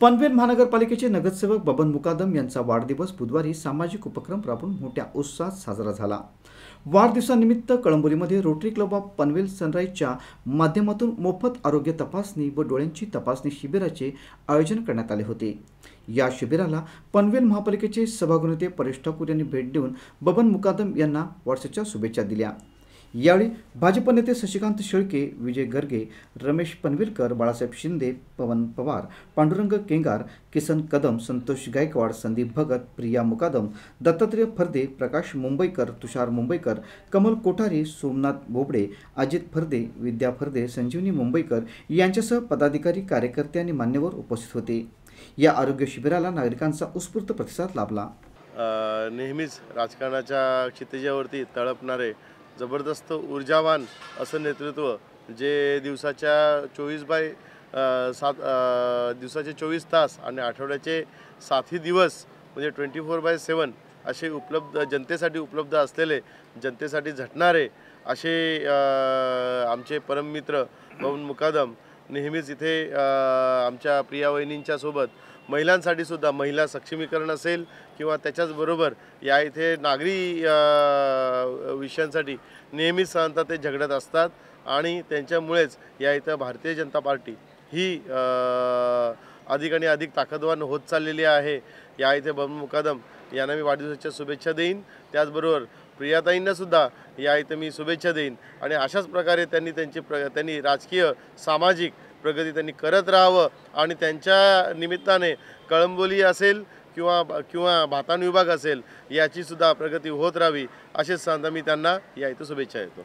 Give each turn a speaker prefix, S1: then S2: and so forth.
S1: पनवेल महानगरपालिकेचे नगरसेवक बबन मुकादम यांचा वाढदिवस बुधवारी सामाजिक उपक्रम राबवून मोठ्या उत्साहात साजरा झाला वाढदिवसानिमित्त कळंबोलीमध्ये रोटरी क्लब ऑफ पनवेल सनराईजच्या माध्यमातून मोफत आरोग्य तपासणी व डोळ्यांची तपासणी शिबिराचे आयोजन करण्यात आले होते या शिबिराला पनवेल महापालिकेचे सभागृहते परेश ठाकूर यांनी भेट देऊन बबन मुकादम यांना व्हॉट्सअपच्या शुभेच्छा दिल्या यावेळी भाजप नेते शशिकांत शेळके विजय गर्गे रमेश पनवीरकर बाळासाहेब शिंदे पवन पवार पांडुरंग केंगार किसन कदम संतोष गायकवाड संदीप भगत प्रिया मुकादम दत्तात्रय फर्दे प्रकाश मुंबईकर तुषार मुंबईकर कमल कोठारी सोमनाथ बोबडे अजित फर्दे विद्या फर्दे संजीवनी मुंबईकर यांच्यासह पदाधिकारी कार्यकर्ते आणि मान्यवर उपस्थित होते या आरोग्य शिबिराला नागरिकांचा उत्स्फूर्त प्रतिसाद लाभला
S2: नेहमीच राजकारणाच्या क्षितिजावरती तळपणारे जबरदस्त ऊर्जावान असं नेतृत्व जे दिवसाच्या चोवीस बाय सात दिवसाचे चोवीस तास आणि आठवड्याचे साथी दिवस म्हणजे ट्वेंटी फोर बाय सेवन असे उपलब्ध जनतेसाठी उपलब्ध असलेले जनतेसाठी झटणारे असे आमचे परममित्र पवन मुकादम नेहमीच इथे आमच्या प्रिया वहिनींच्यासोबत महिलांसाठी सुद्धा महिला सक्षमीकरण असेल किंवा त्याच्याचबरोबर या इथे नागरी विषयांसाठी नेहमीच साधारणतः ते झगडत असतात आणि त्यांच्यामुळेच या इथं भारतीय जनता पार्टी ही अधिक आणि अधिक ताकदवान होत चाललेली आहे या इथे बम मुकादम यांना मी वाढदिवसाच्या शुभेच्छा देईन त्याचबरोबर प्रियाताईंना सुद्धा या इथं मी शुभेच्छा देईन आणि अशाच प्रकारे त्यांनी त्यांची प्र त्यांनी राजकीय सामाजिक प्रगती त्यांनी करत राहावं आणि त्यांच्या निमित्ताने कळंबोली असेल किंवा किंवा भातान विभाग असेल याचीसुद्धा प्रगती होत राहावी असेच सांगता मी त्यांना या इथं शुभेच्छा देतो